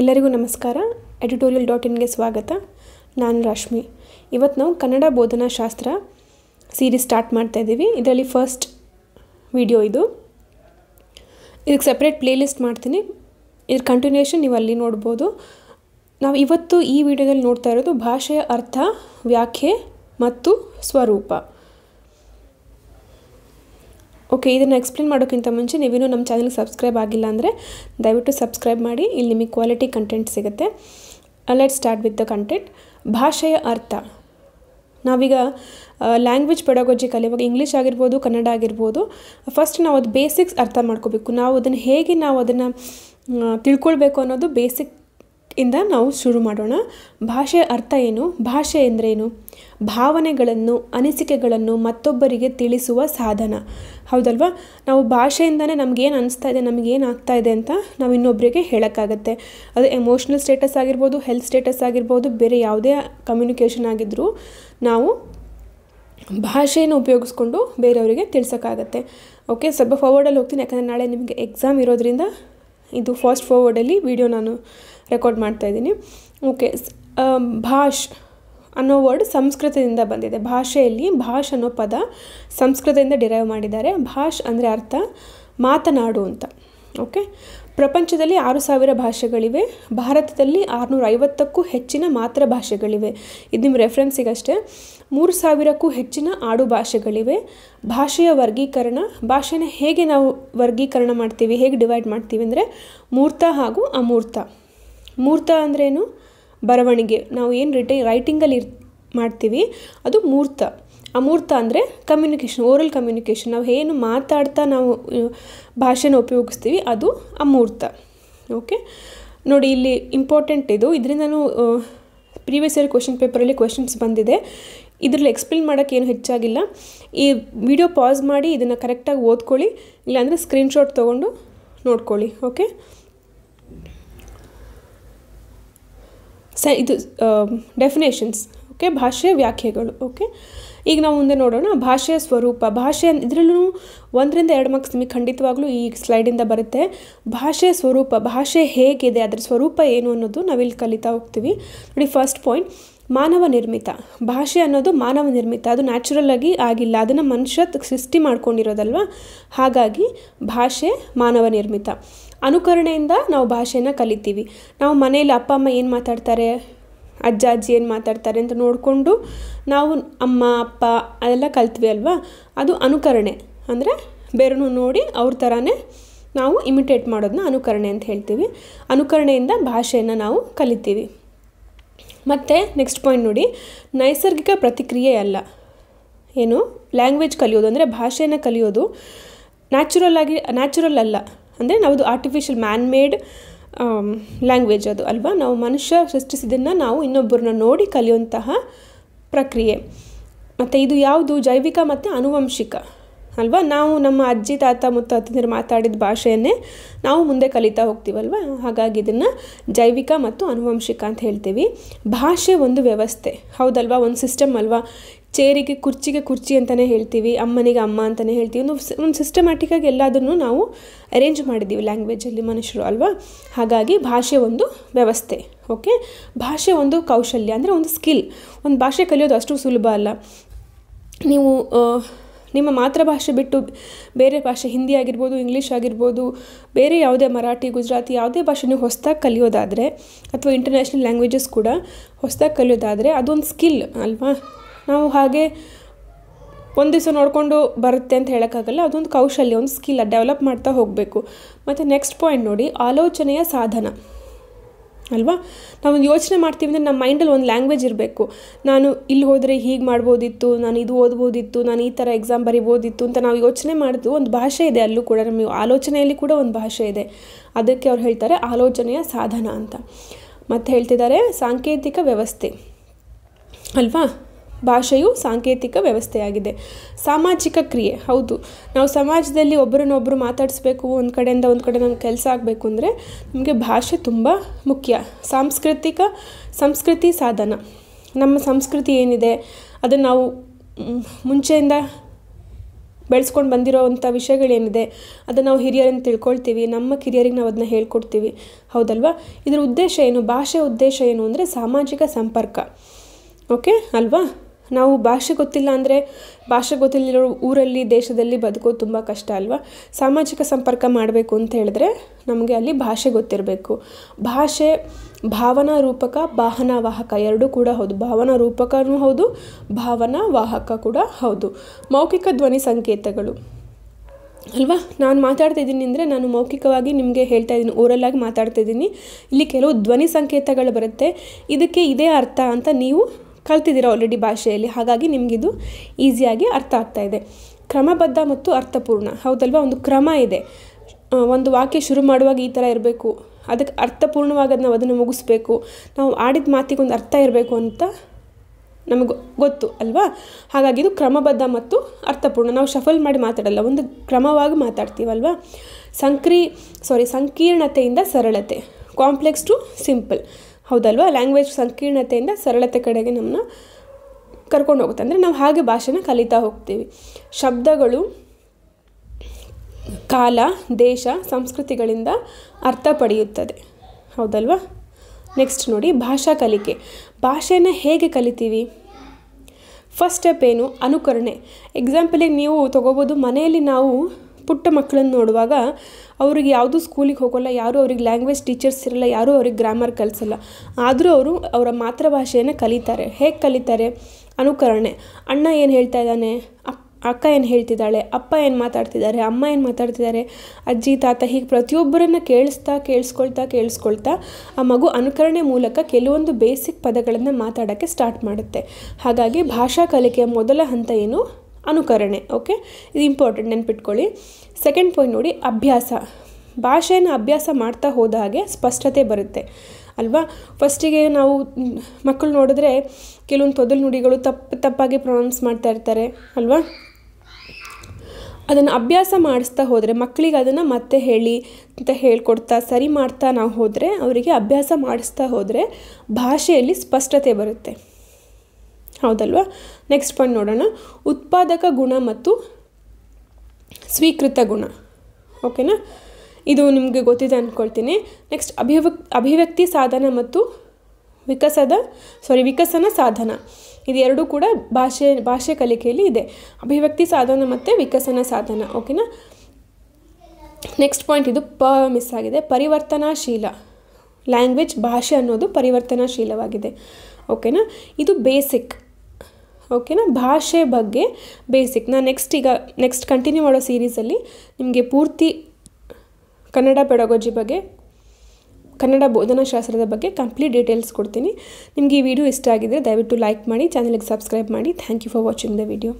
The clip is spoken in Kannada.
ಎಲ್ಲರಿಗೂ ನಮಸ್ಕಾರ ಎಡಿಟೋರಿಯಲ್ ಡಾಟ್ ಇನ್ಗೆ ಸ್ವಾಗತ ನಾನು ರಶ್ಮಿ ಇವತ್ತು ನಾವು ಕನ್ನಡ ಬೋಧನಾ ಶಾಸ್ತ್ರ ಸೀರೀಸ್ ಸ್ಟಾರ್ಟ್ ಮಾಡ್ತಾ ಇದ್ದೀವಿ ಇದರಲ್ಲಿ ಫಸ್ಟ್ ವಿಡಿಯೋ ಇದು ಇದಕ್ಕೆ ಸಪ್ರೇಟ್ ಪ್ಲೇಲಿಸ್ಟ್ ಮಾಡ್ತೀನಿ ಇದ್ರ ಕಂಟಿನ್ಯೂಷನ್ ನೀವು ಅಲ್ಲಿ ನೋಡ್ಬೋದು ನಾವು ಇವತ್ತು ಈ ವಿಡಿಯೋದಲ್ಲಿ ನೋಡ್ತಾ ಇರೋದು ಭಾಷೆಯ ಅರ್ಥ ವ್ಯಾಖ್ಯೆ ಮತ್ತು ಸ್ವರೂಪ ಓಕೆ ಇದನ್ನು ಎಕ್ಸ್ಪ್ಲೇನ್ ಮಾಡೋಕ್ಕಿಂತ ಮುಂಚೆ ನೀವೇನು ನಮ್ಮ ಚಾನಲ್ಗೆ ಸಬ್ಸ್ಕ್ರೈಬ್ ಆಗಿಲ್ಲ ಅಂದರೆ ದಯವಿಟ್ಟು ಸಬ್ಸ್ಕ್ರೈಬ್ ಮಾಡಿ ಇಲ್ಲಿ ನಿಮಗೆ ಕ್ವಾಲಿಟಿ ಕಂಟೆಂಟ್ ಸಿಗುತ್ತೆ let start with the content ಭಾಷೆಯ ಅರ್ಥ ನಾವೀಗ ಲ್ಯಾಂಗ್ವೇಜ್ uh, ಪೆಡಾಗಜಿ ಕಲಿಯುವಾಗ ಇಂಗ್ಲೀಷ್ ಆಗಿರ್ಬೋದು ಕನ್ನಡ ಆಗಿರ್ಬೋದು ಫಸ್ಟ್ ನಾವು ಅದು ಬೇಸಿಕ್ಸ್ ಅರ್ಥ ಮಾಡ್ಕೋಬೇಕು ನಾವು ಅದನ್ನು ಹೇಗೆ ನಾವು ಅದನ್ನು uh, ತಿಳ್ಕೊಳ್ಬೇಕು ಅನ್ನೋದು ಬೇಸಿಕ್ ಇಂದ ನಾವು ಶುರು ಮಾಡೋಣ ಭಾಷೆ ಅರ್ಥ ಏನು ಭಾಷೆ ಎಂದ್ರೇನು ಭಾವನೆಗಳನ್ನು ಅನಿಸಿಕೆಗಳನ್ನು ಮತ್ತೊಬ್ಬರಿಗೆ ತಿಳಿಸುವ ಸಾಧನ ಹೌದಲ್ವಾ ನಾವು ಭಾಷೆಯಿಂದನೇ ನಮಗೇನು ಅನಿಸ್ತಾ ಇದೆ ನಮಗೇನು ಆಗ್ತಾ ಇದೆ ಅಂತ ನಾವು ಇನ್ನೊಬ್ಬರಿಗೆ ಹೇಳೋಕ್ಕಾಗತ್ತೆ ಅದು ಎಮೋಷ್ನಲ್ ಸ್ಟೇಟಸ್ ಆಗಿರ್ಬೋದು ಹೆಲ್ತ್ ಸ್ಟೇಟಸ್ ಆಗಿರ್ಬೋದು ಬೇರೆ ಯಾವುದೇ ಕಮ್ಯುನಿಕೇಷನ್ ಆಗಿದ್ದರೂ ನಾವು ಭಾಷೆಯನ್ನು ಉಪಯೋಗಿಸ್ಕೊಂಡು ಬೇರೆಯವರಿಗೆ ತಿಳಿಸೋಕ್ಕಾಗತ್ತೆ ಓಕೆ ಸ್ವಲ್ಪ ಫಾರ್ವರ್ಡಲ್ಲಿ ಹೋಗ್ತೀನಿ ಯಾಕಂದರೆ ನಾಳೆ ನಿಮಗೆ ಎಕ್ಸಾಮ್ ಇರೋದ್ರಿಂದ ಇದು ಫಾಸ್ಟ್ ಫಾರ್ವರ್ಡಲ್ಲಿ ವೀಡಿಯೋ ನಾನು ರೆಕಾರ್ಡ್ ಮಾಡ್ತಾ ಇದ್ದೀನಿ ಓಕೆ um, ಭಾಷ್ ಅನ್ನೋ ವರ್ಡ್ ಸಂಸ್ಕೃತದಿಂದ ಬಂದಿದೆ ಭಾಷೆಯಲ್ಲಿ ಭಾಷ್ ಅನ್ನೋ ಪದ ಸಂಸ್ಕೃತದಿಂದ ಡಿರೈವ್ ಮಾಡಿದ್ದಾರೆ ಭಾಷ್ ಅಂದರೆ ಅರ್ಥ ಮಾತನಾಡು ಅಂತ ಓಕೆ ಪ್ರಪಂಚದಲ್ಲಿ ಆರು ಸಾವಿರ ಭಾಷೆಗಳಿವೆ ಭಾರತದಲ್ಲಿ ಆರುನೂರ ಐವತ್ತಕ್ಕೂ ಹೆಚ್ಚಿನ ಮಾತೃ ಭಾಷೆಗಳಿವೆ ಇದು ನಿಮ್ಮ ರೆಫ್ರೆನ್ಸಿಗಷ್ಟೇ ಮೂರು ಸಾವಿರಕ್ಕೂ ಹೆಚ್ಚಿನ ಆಡು ಭಾಷೆಗಳಿವೆ ಭಾಷೆಯ ವರ್ಗೀಕರಣ ಭಾಷೆನ ಹೇಗೆ ನಾವು ವರ್ಗೀಕರಣ ಮಾಡ್ತೀವಿ ಹೇಗೆ ಡಿವೈಡ್ ಮಾಡ್ತೀವಿ ಅಂದರೆ ಮೂರ್ತ ಹಾಗೂ ಅಮೂರ್ತ ಮೂರ್ತ ಅಂದ್ರೇನು ಬರವಣಿಗೆ ನಾವು ಏನು ರಿಟೈ ರೈಟಿಂಗಲ್ಲಿ ಇರ್ ಮಾಡ್ತೀವಿ ಅದು ಮೂರ್ತ ಅಮೂರ್ತ ಅಂದರೆ ಕಮ್ಯುನಿಕೇಷನ್ ಓರಲ್ ಕಮ್ಯುನಿಕೇಷನ್ ನಾವು ಏನು ಮಾತಾಡ್ತಾ ನಾವು ಭಾಷೆನ ಉಪಯೋಗಿಸ್ತೀವಿ ಅದು ಅಮೂರ್ತ ಓಕೆ ನೋಡಿ ಇಲ್ಲಿ ಇಂಪಾರ್ಟೆಂಟ್ ಇದು ಇದರಿಂದನೂ ಪ್ರೀವಿಯಸ್ ಇಯರ್ ಕ್ವಶನ್ ಪೇಪರಲ್ಲಿ ಕ್ವಶನ್ಸ್ ಬಂದಿದೆ ಇದರಲ್ಲಿ ಎಕ್ಸ್ಪ್ಲೇನ್ ಮಾಡೋಕ್ಕೆ ಏನು ಹೆಚ್ಚಾಗಿಲ್ಲ ಈ ವಿಡಿಯೋ ಪಾಸ್ ಮಾಡಿ ಇದನ್ನು ಕರೆಕ್ಟಾಗಿ ಓದ್ಕೊಳ್ಳಿ ಇಲ್ಲಾಂದರೆ ಸ್ಕ್ರೀನ್ಶಾಟ್ ತೊಗೊಂಡು ನೋಡ್ಕೊಳ್ಳಿ ಓಕೆ ಸ ಇದು ಡೆಫಿನೇಷನ್ಸ್ ಓಕೆ ಭಾಷೆಯ ವ್ಯಾಖ್ಯೆಗಳು ಓಕೆ ಈಗ ನಾವು ಮುಂದೆ ನೋಡೋಣ ಭಾಷೆಯ ಸ್ವರೂಪ ಭಾಷೆ ಇದರಲ್ಲೂ ಒಂದರಿಂದ ಎರಡು ಮಾರ್ಕ್ಸ್ ನಿಮಗೆ ಖಂಡಿತವಾಗ್ಲೂ ಈ ಸ್ಲೈಡಿಂದ ಬರುತ್ತೆ ಭಾಷೆಯ ಸ್ವರೂಪ ಭಾಷೆ ಹೇಗಿದೆ ಅದರ ಸ್ವರೂಪ ಏನು ಅನ್ನೋದು ನಾವಿಲ್ಲಿ ಕಲಿತಾ ಹೋಗ್ತೀವಿ ನೋಡಿ ಫಸ್ಟ್ ಪಾಯಿಂಟ್ ಮಾನವ ನಿರ್ಮಿತ ಭಾಷೆ ಅನ್ನೋದು ಮಾನವ ನಿರ್ಮಿತ ಅದು ನ್ಯಾಚುರಲ್ ಆಗಿ ಆಗಿಲ್ಲ ಅದನ್ನು ಮನುಷ್ಯ ಸೃಷ್ಟಿ ಮಾಡ್ಕೊಂಡಿರೋದಲ್ವ ಹಾಗಾಗಿ ಭಾಷೆ ಮಾನವ ನಿರ್ಮಿತ ಅನುಕರಣೆಯಿಂದ ನಾವು ಭಾಷೆನ ಕಲಿತೀವಿ ನಾವು ಮನೆಯಲ್ಲಿ ಅಪ್ಪ ಅಮ್ಮ ಏನು ಮಾತಾಡ್ತಾರೆ ಅಜ್ಜ ಅಜ್ಜಿ ಏನು ಮಾತಾಡ್ತಾರೆ ಅಂತ ನೋಡಿಕೊಂಡು ನಾವು ಅಮ್ಮ ಅಪ್ಪ ಅದೆಲ್ಲ ಕಲ್ತ್ವಿ ಅಲ್ವಾ ಅದು ಅನುಕರಣೆ ಅಂದರೆ ಬೇರೆನೂ ನೋಡಿ ಅವ್ರ ಥರನೇ ನಾವು ಇಮಿಟೇಟ್ ಮಾಡೋದನ್ನ ಅನುಕರಣೆ ಅಂತ ಹೇಳ್ತೀವಿ ಅನುಕರಣೆಯಿಂದ ಭಾಷೆಯನ್ನು ನಾವು ಕಲಿತೀವಿ ಮತ್ತು ನೆಕ್ಸ್ಟ್ ಪಾಯಿಂಟ್ ನೋಡಿ ನೈಸರ್ಗಿಕ ಪ್ರತಿಕ್ರಿಯೆ ಅಲ್ಲ ಏನು ಲ್ಯಾಂಗ್ವೇಜ್ ಕಲಿಯೋದು ಅಂದರೆ ಭಾಷೆಯನ್ನು ಕಲಿಯೋದು ನ್ಯಾಚುರಲ್ ಆಗಿ ನ್ಯಾಚುರಲ್ ಅಲ್ಲ ಅಂದರೆ ನಾವು ಆರ್ಟಿಫಿಷಿಯಲ್ ಮ್ಯಾನ್ ಮೇಡ್ ಲ್ಯಾಂಗ್ವೇಜ್ ಅದು ಅಲ್ವಾ ನಾವು ಮನುಷ್ಯ ಸೃಷ್ಟಿಸಿದ್ದನ್ನು ನಾವು ಇನ್ನೊಬ್ಬರನ್ನ ನೋಡಿ ಕಲಿಯುವಂತಹ ಪ್ರಕ್ರಿಯೆ ಮತ್ತು ಇದು ಯಾವುದು ಜೈವಿಕ ಮತ್ತು ಆನುವಂಶಿಕ ಅಲ್ವಾ ನಾವು ನಮ್ಮ ಅಜ್ಜಿ ತಾತ ಮತ್ತು ಮಾತಾಡಿದ ಭಾಷೆಯನ್ನೇ ನಾವು ಮುಂದೆ ಕಲಿತಾ ಹೋಗ್ತೀವಲ್ವ ಹಾಗಾಗಿ ಇದನ್ನು ಜೈವಿಕ ಮತ್ತು ಆನುವಂಶಿಕ ಅಂತ ಹೇಳ್ತೀವಿ ಭಾಷೆ ಒಂದು ವ್ಯವಸ್ಥೆ ಹೌದಲ್ವಾ ಒಂದು ಸಿಸ್ಟಮ್ ಅಲ್ವಾ ಚೇರಿಗೆ ಕುರ್ಚಿಗೆ ಕುರ್ಚಿ ಅಂತಲೇ ಹೇಳ್ತೀವಿ ಅಮ್ಮನಿಗೆ ಅಮ್ಮ ಅಂತಲೇ ಹೇಳ್ತೀವಿ ಒಂದು ಒಂದು ಸಿಸ್ಟಮ್ಯಾಟಿಕ್ಕಾಗಿ ಎಲ್ಲದನ್ನು ನಾವು ಅರೇಂಜ್ ಮಾಡಿದ್ದೀವಿ ಲ್ಯಾಂಗ್ವೇಜಲ್ಲಿ ಮನುಷ್ಯರು ಅಲ್ವಾ ಹಾಗಾಗಿ ಭಾಷೆ ಒಂದು ವ್ಯವಸ್ಥೆ ಓಕೆ ಭಾಷೆ ಒಂದು ಕೌಶಲ್ಯ ಅಂದರೆ ಒಂದು ಸ್ಕಿಲ್ ಒಂದು ಭಾಷೆ ಕಲಿಯೋದು ಅಷ್ಟು ಸುಲಭ ಅಲ್ಲ ನೀವು ನಿಮ್ಮ ಮಾತೃಭಾಷೆ ಬಿಟ್ಟು ಬೇರೆ ಭಾಷೆ ಹಿಂದಿ ಆಗಿರ್ಬೋದು ಇಂಗ್ಲೀಷ್ ಆಗಿರ್ಬೋದು ಬೇರೆ ಯಾವುದೇ ಮರಾಠಿ ಗುಜರಾತಿ ಯಾವುದೇ ಭಾಷೆ ನೀವು ಹೊಸದಾಗಿ ಕಲಿಯೋದಾದರೆ ಅಥವಾ ಇಂಟರ್ನ್ಯಾಷನಲ್ ಲ್ಯಾಂಗ್ವೇಜಸ್ ಕೂಡ ಹೊಸ್ದಾಗಿ ಕಲಿಯೋದಾದರೆ ಅದೊಂದು ಸ್ಕಿಲ್ ಅಲ್ವಾ ನಾವು ಹಾಗೆ ಒಂದು ದಿವಸ ನೋಡಿಕೊಂಡು ಬರುತ್ತೆ ಅಂತ ಹೇಳೋಕ್ಕಾಗಲ್ಲ ಅದೊಂದು ಕೌಶಲ್ಯ ಒಂದು ಸ್ಕಿಲ್ ಡೆವಲಪ್ ಮಾಡ್ತಾ ಹೋಗಬೇಕು ಮತ್ತು ನೆಕ್ಸ್ಟ್ ಪಾಯಿಂಟ್ ನೋಡಿ ಆಲೋಚನೆಯ ಸಾಧನ ಅಲ್ವಾ ನಾವೊಂದು ಯೋಚನೆ ಮಾಡ್ತೀವಿ ಅಂದರೆ ನಮ್ಮ ಮೈಂಡಲ್ಲಿ ಒಂದು ಲ್ಯಾಂಗ್ವೇಜ್ ಇರಬೇಕು ನಾನು ಇಲ್ಲಿ ಹೋದರೆ ಹೀಗೆ ಮಾಡ್ಬೋದಿತ್ತು ನಾನು ಇದು ಓದ್ಬೋದಿತ್ತು ನಾನು ಈ ಥರ ಎಕ್ಸಾಮ್ ಬರಿಬೋದಿತ್ತು ಅಂತ ನಾವು ಯೋಚನೆ ಮಾಡಿದ್ವು ಒಂದು ಭಾಷೆ ಇದೆ ಅಲ್ಲೂ ಕೂಡ ನಮಗೆ ಆಲೋಚನೆಯಲ್ಲಿ ಕೂಡ ಒಂದು ಭಾಷೆ ಇದೆ ಅದಕ್ಕೆ ಅವ್ರು ಹೇಳ್ತಾರೆ ಆಲೋಚನೆಯ ಸಾಧನ ಅಂತ ಮತ್ತು ಹೇಳ್ತಿದ್ದಾರೆ ಸಾಂಕೇತಿಕ ವ್ಯವಸ್ಥೆ ಅಲ್ವಾ ಭಾಷೆಯು ಸಾಂಕೇತಿಕ ವ್ಯವಸ್ಥೆಯಾಗಿದೆ ಸಾಮಾಜಿಕ ಕ್ರಿಯೆ ಹೌದು ನಾವು ಸಮಾಜದಲ್ಲಿ ಒಬ್ಬರನ್ನೊಬ್ಬರು ಮಾತಾಡಿಸ್ಬೇಕು ಒಂದು ಕಡೆಯಿಂದ ಒಂದು ಕಡೆ ನಮ್ಗೆ ಕೆಲಸ ಆಗಬೇಕು ಅಂದರೆ ನಮಗೆ ಭಾಷೆ ತುಂಬ ಮುಖ್ಯ ಸಾಂಸ್ಕೃತಿಕ ಸಂಸ್ಕೃತಿ ಸಾಧನ ನಮ್ಮ ಸಂಸ್ಕೃತಿ ಏನಿದೆ ಅದನ್ನು ನಾವು ಮುಂಚೆಯಿಂದ ಬೆಳೆಸ್ಕೊಂಡು ಬಂದಿರೋವಂಥ ವಿಷಯಗಳೇನಿದೆ ಅದನ್ನು ನಾವು ಹಿರಿಯರನ್ನು ತಿಳ್ಕೊಳ್ತೀವಿ ನಮ್ಮ ಕಿರಿಯರಿಗೆ ನಾವು ಅದನ್ನ ಹೇಳ್ಕೊಡ್ತೀವಿ ಹೌದಲ್ವಾ ಇದರ ಉದ್ದೇಶ ಏನು ಭಾಷೆ ಉದ್ದೇಶ ಏನು ಅಂದರೆ ಸಾಮಾಜಿಕ ಸಂಪರ್ಕ ಓಕೆ ಅಲ್ವಾ ನಾವು ಭಾಷೆ ಗೊತ್ತಿಲ್ಲ ಅಂದರೆ ಭಾಷೆ ಗೊತ್ತಿಲ್ಲಿರೋ ಊರಲ್ಲಿ ದೇಶದಲ್ಲಿ ಬದುಕೋದು ತುಂಬ ಕಷ್ಟ ಅಲ್ವಾ ಸಾಮಾಜಿಕ ಸಂಪರ್ಕ ಮಾಡಬೇಕು ಅಂತ ಹೇಳಿದ್ರೆ ನಮಗೆ ಅಲ್ಲಿ ಭಾಷೆ ಗೊತ್ತಿರಬೇಕು ಭಾಷೆ ಭಾವನಾ ರೂಪಕ ಭಾವನಾ ವಾಹಕ ಎರಡೂ ಕೂಡ ಹೌದು ಭಾವನಾ ರೂಪಕನೂ ಹೌದು ಭಾವನಾ ವಾಹಕ ಕೂಡ ಹೌದು ಮೌಖಿಕ ಧ್ವನಿ ಸಂಕೇತಗಳು ಅಲ್ವಾ ನಾನು ಮಾತಾಡ್ತಾ ಇದ್ದೀನಿ ಅಂದರೆ ನಾನು ಮೌಖಿಕವಾಗಿ ನಿಮಗೆ ಹೇಳ್ತಾ ಇದ್ದೀನಿ ಓರಲ್ಲಾಗಿ ಮಾತಾಡ್ತಾ ಇದ್ದೀನಿ ಇಲ್ಲಿ ಕೆಲವು ಧ್ವನಿ ಸಂಕೇತಗಳು ಬರುತ್ತೆ ಇದಕ್ಕೆ ಇದೇ ಅರ್ಥ ಅಂತ ನೀವು ಕಲ್ತಿದ್ದೀರ ಆಲ್ರೆಡಿ ಭಾಷೆಯಲ್ಲಿ ಹಾಗಾಗಿ ನಿಮಗಿದು ಈಸಿಯಾಗಿ ಅರ್ಥ ಆಗ್ತಾ ಇದೆ ಕ್ರಮಬದ್ಧ ಮತ್ತು ಅರ್ಥಪೂರ್ಣ ಹೌದಲ್ವಾ ಒಂದು ಕ್ರಮ ಇದೆ ಒಂದು ವಾಕ್ಯ ಶುರು ಮಾಡುವಾಗ ಈ ಥರ ಇರಬೇಕು ಅದಕ್ಕೆ ಅರ್ಥಪೂರ್ಣವಾಗಿ ನಾವು ಅದನ್ನು ಮುಗಿಸ್ಬೇಕು ನಾವು ಆಡಿದ ಮಾತಿಗೊಂದು ಅರ್ಥ ಇರಬೇಕು ಅಂತ ನಮಗೆ ಗೊತ್ತು ಅಲ್ವಾ ಹಾಗಾಗಿ ಇದು ಕ್ರಮಬದ್ಧ ಮತ್ತು ಅರ್ಥಪೂರ್ಣ ನಾವು ಶಫಲ್ ಮಾಡಿ ಮಾತಾಡಲ್ಲ ಒಂದು ಕ್ರಮವಾಗಿ ಮಾತಾಡ್ತೀವಲ್ವಾ ಸಂಕ್ರಿ ಸಾರಿ ಸಂಕೀರ್ಣತೆಯಿಂದ ಸರಳತೆ ಕಾಂಪ್ಲೆಕ್ಸ್ ಟು ಸಿಂಪಲ್ ಹೌದಲ್ವಾ ಲ್ಯಾಂಗ್ವೇಜ್ ಸಂಕೀರ್ಣತೆಯಿಂದ ಸರಳತೆ ಕಡೆಗೆ ನಮ್ಮನ್ನ ಕರ್ಕೊಂಡು ಹೋಗುತ್ತೆ ಅಂದರೆ ನಾವು ಹಾಗೆ ಭಾಷೆನ ಕಲಿತಾ ಹೋಗ್ತೀವಿ ಶಬ್ದಗಳು ಕಾಲ ದೇಶ ಸಂಸ್ಕೃತಿಗಳಿಂದ ಅರ್ಥ ಪಡೆಯುತ್ತದೆ ಹೌದಲ್ವಾ ನೆಕ್ಸ್ಟ್ ನೋಡಿ ಭಾಷಾ ಕಲಿಕೆ ಭಾಷೆನ ಹೇಗೆ ಕಲಿತೀವಿ ಫಸ್ಟ್ ಸ್ಟೆಪ್ ಏನು ಅನುಕರಣೆ ಎಕ್ಸಾಂಪಲಿಗೆ ನೀವು ತೊಗೋಬೋದು ಮನೆಯಲ್ಲಿ ನಾವು ಪುಟ್ಟ ಮಕ್ಕಳನ್ನು ನೋಡುವಾಗ ಅವ್ರಿಗೆ ಯಾವುದೂ ಸ್ಕೂಲಿಗೆ ಹೋಗೋಲ್ಲ ಯಾರೂ ಅವ್ರಿಗೆ ಲ್ಯಾಂಗ್ವೇಜ್ ಟೀಚರ್ಸ್ ಇರಲ್ಲ ಯಾರೂ ಅವ್ರಿಗೆ ಗ್ರಾಮರ್ ಕಲಿಸಲ್ಲ ಆದರೂ ಅವರು ಅವರ ಮಾತೃಭಾಷೆಯನ್ನು ಕಲಿತಾರೆ ಹೇಗೆ ಕಲಿತಾರೆ ಅನುಕರಣೆ ಅಣ್ಣ ಏನು ಹೇಳ್ತಾ ಇದ್ದಾನೆ ಅಕ್ಕ ಏನು ಹೇಳ್ತಿದ್ದಾಳೆ ಅಪ್ಪ ಏನು ಮಾತಾಡ್ತಿದ್ದಾರೆ ಅಮ್ಮ ಏನು ಮಾತಾಡ್ತಿದ್ದಾರೆ ಅಜ್ಜಿ ತಾತ ಹೀಗೆ ಪ್ರತಿಯೊಬ್ಬರನ್ನು ಕೇಳಿಸ್ತಾ ಕೇಳಿಸ್ಕೊಳ್ತಾ ಕೇಳಿಸ್ಕೊಳ್ತಾ ಆ ಮಗು ಅನುಕರಣೆ ಮೂಲಕ ಕೆಲವೊಂದು ಬೇಸಿಕ್ ಪದಗಳನ್ನು ಮಾತಾಡೋಕ್ಕೆ ಸ್ಟಾರ್ಟ್ ಮಾಡುತ್ತೆ ಹಾಗಾಗಿ ಭಾಷಾ ಕಲಿಕೆಯ ಮೊದಲ ಹಂತ ಏನು ಅನುಕರಣೆ ಓಕೆ ಇದು ಇಂಪಾರ್ಟೆಂಟ್ ನೆನ್ಪಿಟ್ಕೊಳ್ಳಿ ಸೆಕೆಂಡ್ ಪಾಯಿಂಟ್ ನೋಡಿ ಅಭ್ಯಾಸ ಭಾಷೆಯನ್ನು ಅಭ್ಯಾಸ ಮಾಡ್ತಾ ಹೋದ ಹಾಗೆ ಸ್ಪಷ್ಟತೆ ಬರುತ್ತೆ ಅಲ್ವಾ ಫಸ್ಟಿಗೆ ನಾವು ಮಕ್ಕಳು ನೋಡಿದ್ರೆ ಕೆಲವೊಂದು ತೊದಲು ನುಡಿಗಳು ತಪ್ಪು ತಪ್ಪಾಗಿ ಪ್ರೊನೌನ್ಸ್ ಮಾಡ್ತಾ ಇರ್ತಾರೆ ಅಲ್ವಾ ಅದನ್ನು ಅಭ್ಯಾಸ ಮಾಡಿಸ್ತಾ ಹೋದರೆ ಮಕ್ಕಳಿಗೆ ಅದನ್ನು ಮತ್ತೆ ಹೇಳಿ ಅಂತ ಹೇಳ್ಕೊಡ್ತಾ ಸರಿ ಮಾಡ್ತಾ ನಾವು ಹೋದರೆ ಅವರಿಗೆ ಅಭ್ಯಾಸ ಮಾಡಿಸ್ತಾ ಹೋದರೆ ಭಾಷೆಯಲ್ಲಿ ಸ್ಪಷ್ಟತೆ ಬರುತ್ತೆ ಹೌದಲ್ವಾ ನೆಕ್ಸ್ಟ್ ಪಾಯಿಂಟ್ ನೋಡೋಣ ಉತ್ಪಾದಕ ಗುಣ ಮತ್ತು ಸ್ವೀಕೃತ ಗುಣ ಓಕೆನಾ ಇದು ನಿಮಗೆ ಗೊತ್ತಿದೆ ಅಂದ್ಕೊಳ್ತೀನಿ ನೆಕ್ಸ್ಟ್ ಅಭಿವ್ಯಕ್ ಅಭಿವ್ಯಕ್ತಿ ಸಾಧನ ಮತ್ತು ವಿಕಸದ ಸಾರಿ ವಿಕಸನ ಸಾಧನ ಇದು ಎರಡೂ ಕೂಡ ಭಾಷೆ ಭಾಷೆ ಕಲಿಕೆಯಲ್ಲಿ ಇದೆ ಅಭಿವ್ಯಕ್ತಿ ಸಾಧನ ಮತ್ತು ವಿಕಸನ ಸಾಧನ ಓಕೆನಾ ನೆಕ್ಸ್ಟ್ ಪಾಯಿಂಟ್ ಇದು ಪ ಮಿಸ್ ಆಗಿದೆ ಪರಿವರ್ತನಾಶೀಲ ಲ್ಯಾಂಗ್ವೇಜ್ ಭಾಷೆ ಅನ್ನೋದು ಪರಿವರ್ತನಾಶೀಲವಾಗಿದೆ ಓಕೆನಾ ಇದು ಬೇಸಿಕ್ ಓಕೆನಾ ಭಾಷೆ ಬಗ್ಗೆ ಬೇಸಿಕ್ ನಾನು ನೆಕ್ಸ್ಟ್ ಈಗ ನೆಕ್ಸ್ಟ್ ಕಂಟಿನ್ಯೂ ಮಾಡೋ ಸೀರೀಸಲ್ಲಿ ನಿಮಗೆ ಪೂರ್ತಿ ಕನ್ನಡ ಪೆಡಗೋಜಿ ಬಗ್ಗೆ ಕನ್ನಡ ಬೋಧನಾಶಾಸ್ತ್ರದ ಬಗ್ಗೆ ಕಂಪ್ಲೀಟ್ ಡೀಟೇಲ್ಸ್ ಕೊಡ್ತೀನಿ ನಿಮಗೆ ಈ ವಿಡಿಯೋ ಇಷ್ಟ ಆಗಿದ್ದರೆ ದಯವಿಟ್ಟು ಲೈಕ್ ಮಾಡಿ ಚಾನಲ್ಗೆ ಸಬ್ಸ್ಕ್ರೈಬ್ ಮಾಡಿ thank you for watching the video